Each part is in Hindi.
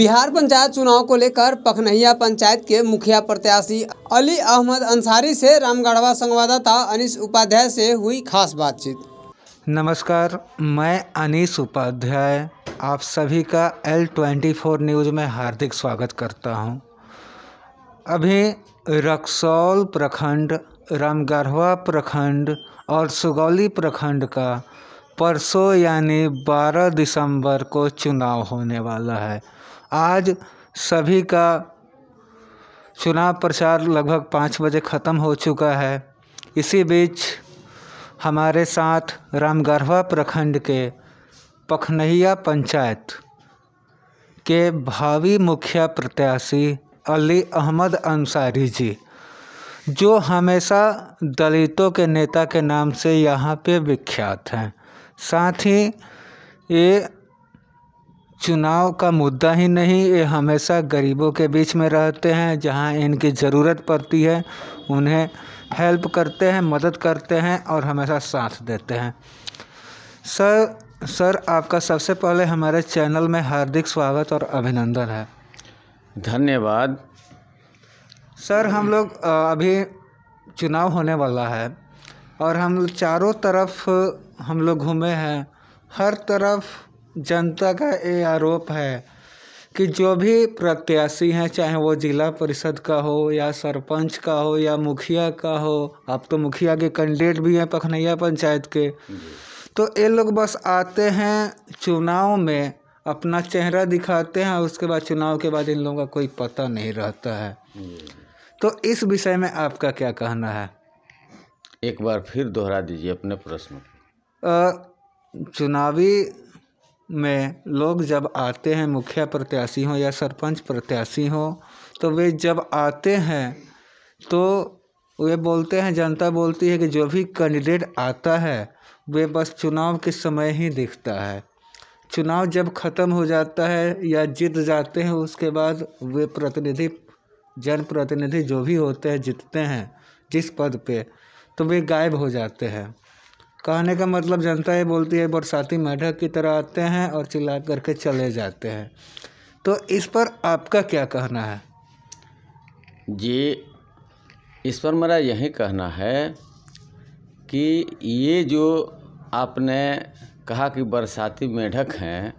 बिहार पंचायत चुनाव को लेकर पखनहिया पंचायत के मुखिया प्रत्याशी अली अहमद अंसारी से रामगढ़वा संवाददाता अनिश उपाध्याय से हुई खास बातचीत नमस्कार मैं अनिश उपाध्याय आप सभी का एल ट्वेंटी फोर न्यूज़ में हार्दिक स्वागत करता हूं। अभी रक्सौल प्रखंड रामगढ़वा प्रखंड और सुगौली प्रखंड का परसों यानी 12 दिसंबर को चुनाव होने वाला है आज सभी का चुनाव प्रचार लगभग पाँच बजे ख़त्म हो चुका है इसी बीच हमारे साथ रामगढ़वा प्रखंड के पखनहिया पंचायत के भावी मुखिया प्रत्याशी अली अहमद अंसारी जी जो हमेशा दलितों के नेता के नाम से यहाँ पे विख्यात हैं साथ ही ये चुनाव का मुद्दा ही नहीं ये हमेशा गरीबों के बीच में रहते हैं जहाँ इनकी ज़रूरत पड़ती है उन्हें हेल्प करते हैं मदद करते हैं और हमेशा साथ देते हैं सर सर आपका सबसे पहले हमारे चैनल में हार्दिक स्वागत और अभिनंदन है धन्यवाद सर हम लोग अभी चुनाव होने वाला है और हम चारों तरफ हम लोग घूमे हैं हर तरफ जनता का ये आरोप है कि जो भी प्रत्याशी हैं चाहे वो जिला परिषद का हो या सरपंच का हो या मुखिया का हो अब तो मुखिया के कैंडिडेट भी हैं पखनैया पंचायत के तो ये लोग बस आते हैं चुनाव में अपना चेहरा दिखाते हैं और उसके बाद चुनाव के बाद इन लोगों का कोई पता नहीं रहता है तो इस विषय में आपका क्या कहना है एक बार फिर दोहरा दीजिए अपने प्रश्न चुनावी में लोग जब आते हैं मुखिया प्रत्याशी हों या सरपंच प्रत्याशी हों तो वे जब आते हैं तो वे बोलते हैं जनता बोलती है कि जो भी कैंडिडेट आता है वे बस चुनाव के समय ही दिखता है चुनाव जब ख़त्म हो जाता है या जीत जाते हैं उसके बाद वे प्रतिनिधि जनप्रतिनिधि जो भी होते हैं जीतते हैं जिस पद पे तो वे गायब हो जाते हैं कहने का मतलब जनता ये बोलती है बरसाती मेढक की तरह आते हैं और चिल्ला करके चले जाते हैं तो इस पर आपका क्या कहना है जी इस पर मेरा यही कहना है कि ये जो आपने कहा कि बरसाती मेढक हैं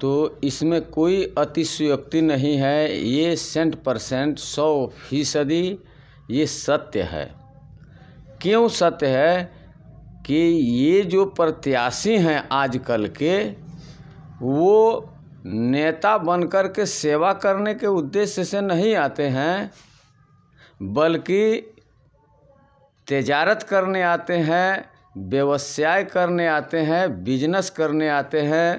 तो इसमें कोई अतिशयोक्ति नहीं है ये सेंट परसेंट सौ फीसदी ये सत्य है क्यों सत्य है कि ये जो प्रत्याशी हैं आजकल के वो नेता बनकर के सेवा करने के उद्देश्य से नहीं आते हैं बल्कि तजारत करने आते हैं व्यवसाय करने आते हैं बिजनेस करने आते हैं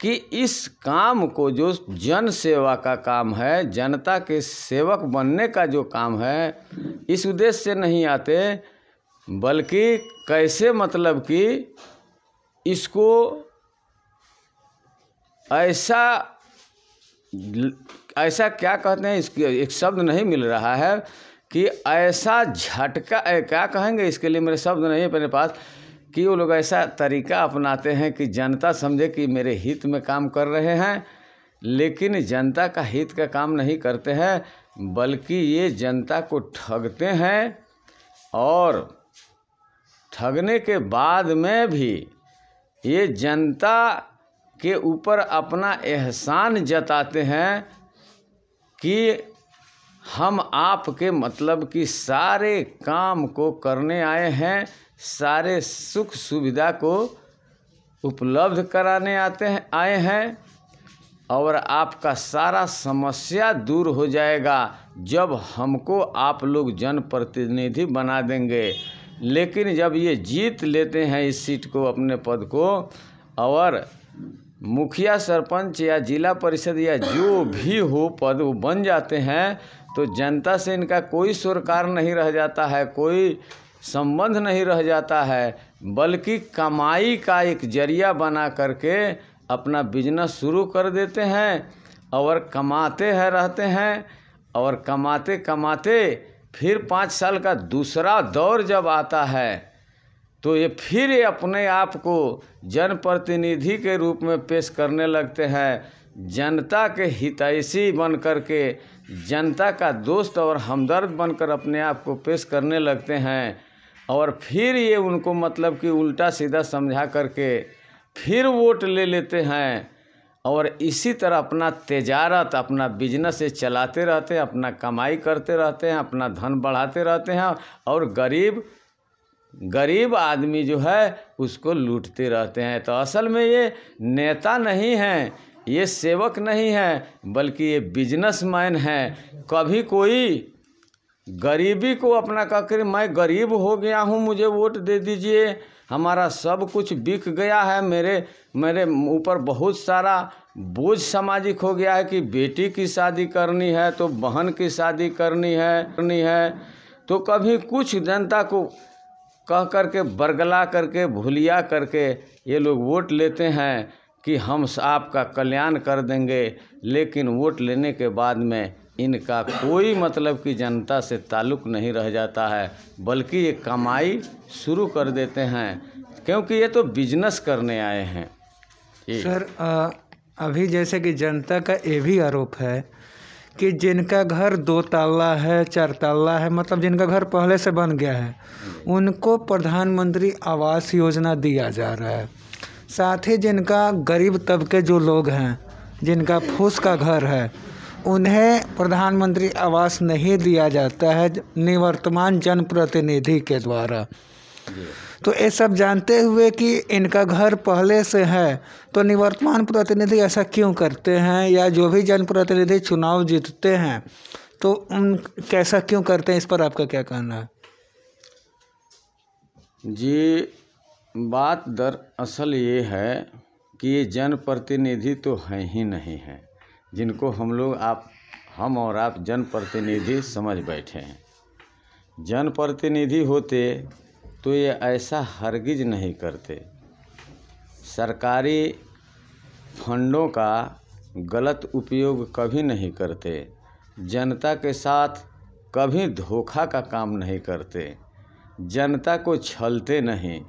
कि इस काम को जो जन सेवा का काम है जनता के सेवक बनने का जो काम है इस उद्देश्य से नहीं आते बल्कि कैसे मतलब कि इसको ऐसा ऐसा क्या कहते हैं इसके एक शब्द नहीं मिल रहा है कि ऐसा झटका क्या कहेंगे इसके लिए मेरे शब्द नहीं है मेरे पास कि वो लोग ऐसा तरीका अपनाते हैं कि जनता समझे कि मेरे हित में काम कर रहे हैं लेकिन जनता का हित का काम नहीं करते हैं बल्कि ये जनता को ठगते हैं और ठगने के बाद में भी ये जनता के ऊपर अपना एहसान जताते हैं कि हम आपके मतलब कि सारे काम को करने आए हैं सारे सुख सुविधा को उपलब्ध कराने आते हैं आए हैं और आपका सारा समस्या दूर हो जाएगा जब हमको आप लोग जनप्रतिनिधि बना देंगे लेकिन जब ये जीत लेते हैं इस सीट को अपने पद को और मुखिया सरपंच या जिला परिषद या जो भी हो पद वो बन जाते हैं तो जनता से इनका कोई सुरकार नहीं रह जाता है कोई संबंध नहीं रह जाता है बल्कि कमाई का एक जरिया बना करके अपना बिजनेस शुरू कर देते हैं और कमाते हैं रहते हैं और कमाते कमाते फिर पाँच साल का दूसरा दौर जब आता है तो ये फिर ये अपने आप को जनप्रतिनिधि के रूप में पेश करने लगते हैं जनता के हितैषी बन कर के जनता का दोस्त और हमदर्द बनकर अपने आप को पेश करने लगते हैं और फिर ये उनको मतलब कि उल्टा सीधा समझा करके फिर वोट ले लेते हैं और इसी तरह अपना तजारत अपना बिजनेस ये चलाते रहते हैं अपना कमाई करते रहते हैं अपना धन बढ़ाते रहते हैं और गरीब गरीब आदमी जो है उसको लूटते रहते हैं तो असल में ये नेता नहीं हैं ये सेवक नहीं हैं बल्कि ये बिजनेसमैन हैं कभी कोई गरीबी को अपना कह कर मैं गरीब हो गया हूँ मुझे वोट दे दीजिए हमारा सब कुछ बिक गया है मेरे मेरे ऊपर बहुत सारा बोझ सामाजिक हो गया है कि बेटी की शादी करनी है तो बहन की शादी करनी है करनी है तो कभी कुछ जनता को कह करके बरगला करके भूलिया करके ये लोग वोट लेते हैं कि हम आपका कल्याण कर देंगे लेकिन वोट लेने के बाद में इनका कोई मतलब कि जनता से ताल्लुक़ नहीं रह जाता है बल्कि ये कमाई शुरू कर देते हैं क्योंकि ये तो बिजनेस करने आए हैं सर आ, अभी जैसे कि जनता का ये भी आरोप है कि जिनका घर दो ताला है चार ताला है मतलब जिनका घर पहले से बन गया है उनको प्रधानमंत्री आवास योजना दिया जा रहा है साथ ही जिनका गरीब तबके जो लोग हैं जिनका फूस का घर है उन्हें प्रधानमंत्री आवास नहीं दिया जाता है निवर्तमान जनप्रतिनिधि के द्वारा तो ये सब जानते हुए कि इनका घर पहले से है तो निवर्तमान प्रतिनिधि ऐसा क्यों करते हैं या जो भी जनप्रतिनिधि चुनाव जीतते हैं तो उन कैसा क्यों करते हैं इस पर आपका क्या कहना है जी बात दरअसल ये है कि ये जनप्रतिनिधि तो हैं ही नहीं हैं जिनको हम लोग आप हम और आप जनप्रतिनिधि समझ बैठे हैं जनप्रतिनिधि होते तो ये ऐसा हरगिज नहीं करते सरकारी फंडों का गलत उपयोग कभी नहीं करते जनता के साथ कभी धोखा का काम नहीं करते जनता को छलते नहीं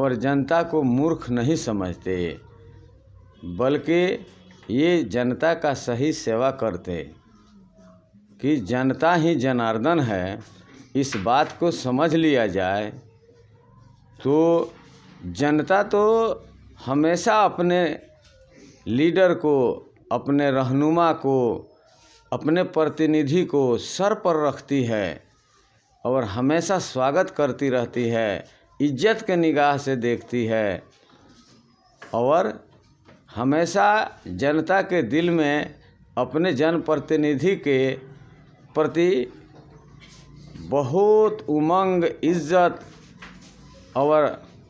और जनता को मूर्ख नहीं समझते बल्कि ये जनता का सही सेवा करते कि जनता ही जनार्दन है इस बात को समझ लिया जाए तो जनता तो हमेशा अपने लीडर को अपने रहनुमा को अपने प्रतिनिधि को सर पर रखती है और हमेशा स्वागत करती रहती है इज्जत के निगाह से देखती है और हमेशा जनता के दिल में अपने जनप्रतिनिधि के प्रति बहुत उमंग इज्जत और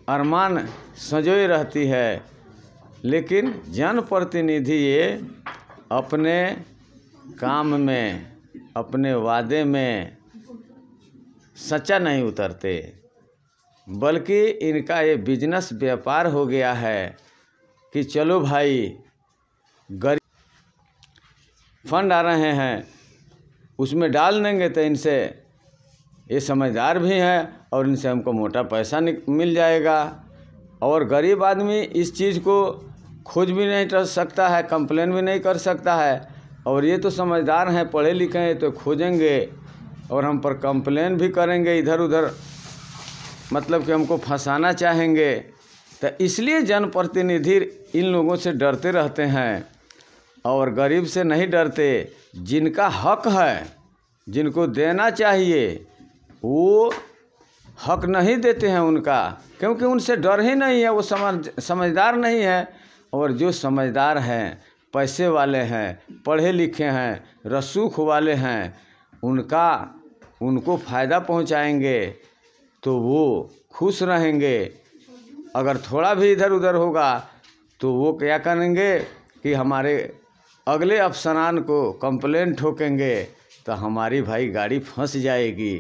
अरमान सजोई रहती है लेकिन जनप्रतिनिधि ये अपने काम में अपने वादे में सच्चा नहीं उतरते बल्कि इनका ये बिजनेस व्यापार हो गया है कि चलो भाई गरीब फंड आ रहे हैं उसमें डाल देंगे तो इनसे ये समझदार भी हैं और इनसे हमको मोटा पैसा मिल जाएगा और गरीब आदमी इस चीज़ को खोज भी नहीं कर सकता है कंप्लेन भी नहीं कर सकता है और ये तो समझदार हैं पढ़े लिखे हैं तो खोजेंगे और हम पर कंप्लेन भी करेंगे इधर उधर मतलब कि हमको फंसाना चाहेंगे तो इसलिए जनप्रतिनिधि इन लोगों से डरते रहते हैं और गरीब से नहीं डरते जिनका हक है जिनको देना चाहिए वो हक नहीं देते हैं उनका क्योंकि उनसे डर ही नहीं है वो समझ समझदार नहीं है और जो समझदार हैं पैसे वाले हैं पढ़े लिखे हैं रसूख वाले हैं उनका उनको फ़ायदा पहुंचाएंगे तो वो खुश रहेंगे अगर थोड़ा भी इधर उधर होगा तो वो क्या करेंगे कि हमारे अगले अफसरान को कंप्लेन ठोकेंगे तो हमारी भाई गाड़ी फंस जाएगी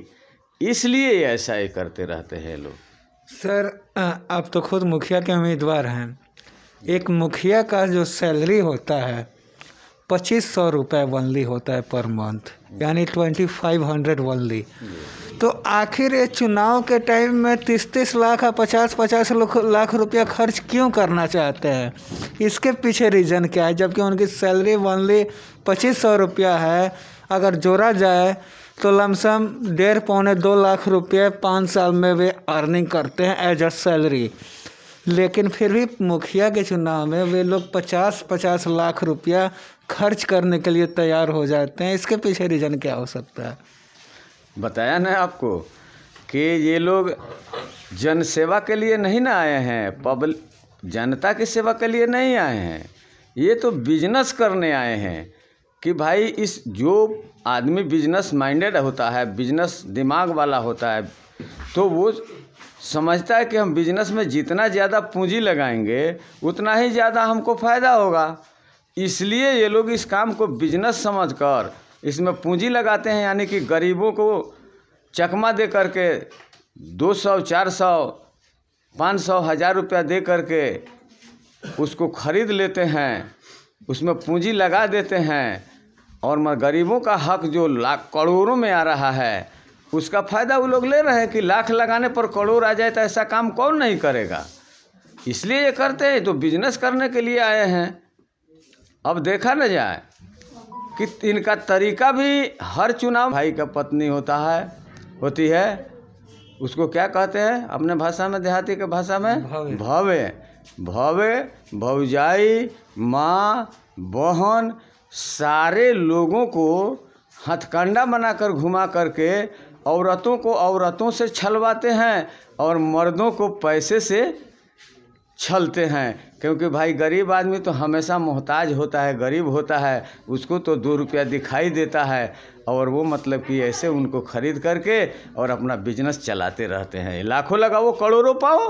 इसलिए ऐसा ही करते रहते हैं लोग सर आप तो खुद मुखिया के उम्मीदवार हैं एक मुखिया का जो सैलरी होता है पच्चीस सौ रुपये वनली होता है पर मंथ यानी ट्वेंटी फाइव हंड्रेड वनली तो आखिर ये चुनाव के टाइम में तीस तीस लाख या पचास पचास लाख रुपया खर्च क्यों करना चाहते हैं इसके पीछे रीज़न क्या है जबकि उनकी सैलरी ओनली पच्चीस सौ रुपया है अगर जोड़ा जाए तो लमसम डेढ़ पौने दो लाख रुपये पाँच साल में वे अर्निंग करते हैं एज अ सैलरी लेकिन फिर भी मुखिया के चुनाव में वे लोग पचास पचास लाख रुपया खर्च करने के लिए तैयार हो जाते हैं इसके पीछे रीज़न क्या हो सकता है बताया ना आपको कि ये लोग जनसेवा के लिए नहीं ना आए हैं पब्लिक जनता की सेवा के लिए नहीं आए हैं ये तो बिजनेस करने आए हैं कि भाई इस जो आदमी बिजनेस माइंडेड होता है बिजनेस दिमाग वाला होता है तो वो समझता है कि हम बिजनेस में जितना ज़्यादा पूंजी लगाएंगे उतना ही ज़्यादा हमको फ़ायदा होगा इसलिए ये लोग इस काम को बिजनेस समझकर इसमें पूँजी लगाते हैं यानी कि गरीबों को चकमा दे करके दो सौ चार सौ पाँच सौ हज़ार रुपया दे करके उसको खरीद लेते हैं उसमें पूँजी लगा देते हैं और मैं गरीबों का हक जो लाख करोड़ों में आ रहा है उसका फ़ायदा वो लोग ले रहे हैं कि लाख लगाने पर करोड़ आ जाए तो ऐसा काम कौन नहीं करेगा इसलिए ये करते हैं तो बिजनेस करने के लिए आए हैं अब देखा न जाए कि इनका तरीका भी हर चुनाव भाई का पत्नी होता है होती है उसको क्या कहते हैं अपने भाषा में देहाती के भाषा में भवे भवे भौजाई माँ बहन सारे लोगों को हथकंडा बनाकर घुमा करके औरतों को औरतों से छलवाते हैं और मर्दों को पैसे से छलते हैं क्योंकि भाई गरीब आदमी तो हमेशा मोहताज होता है गरीब होता है उसको तो दो रुपया दिखाई देता है और वो मतलब कि ऐसे उनको खरीद करके और अपना बिजनेस चलाते रहते हैं लाखों लगाओ करोड़ों पाओ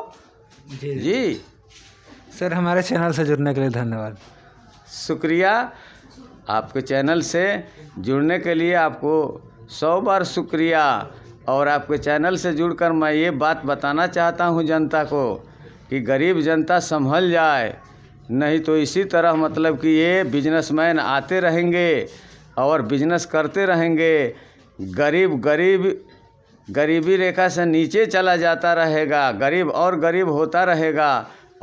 जी जी सर हमारे चैनल से जुड़ने के लिए धन्यवाद शुक्रिया आपके चैनल से जुड़ने के लिए आपको सौ बार शुक्रिया और आपके चैनल से जुड़कर मैं ये बात बताना चाहता हूँ जनता को कि गरीब जनता संभल जाए नहीं तो इसी तरह मतलब कि ये बिजनेसमैन आते रहेंगे और बिजनेस करते रहेंगे गरीब गरीब गरीबी रेखा से नीचे चला जाता रहेगा गरीब और गरीब होता रहेगा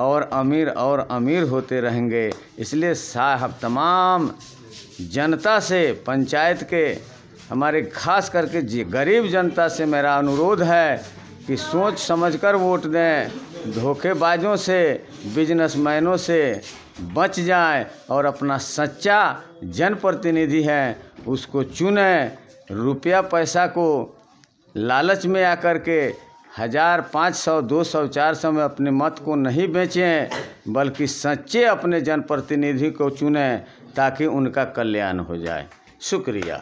और अमीर और अमीर होते रहेंगे इसलिए साहब तमाम जनता से पंचायत के हमारे खास करके गरीब जनता से मेरा अनुरोध है कि सोच समझकर वोट दें धोखेबाजों से बिजनेसमैनों से बच जाए और अपना सच्चा जनप्रतिनिधि है उसको चुनें रुपया पैसा को लालच में आकर के हज़ार पाँच सौ दो सौ चार सौ में अपने मत को नहीं बेचें बल्कि सच्चे अपने जनप्रतिनिधि को चुनें ताकि उनका कल्याण हो जाए शुक्रिया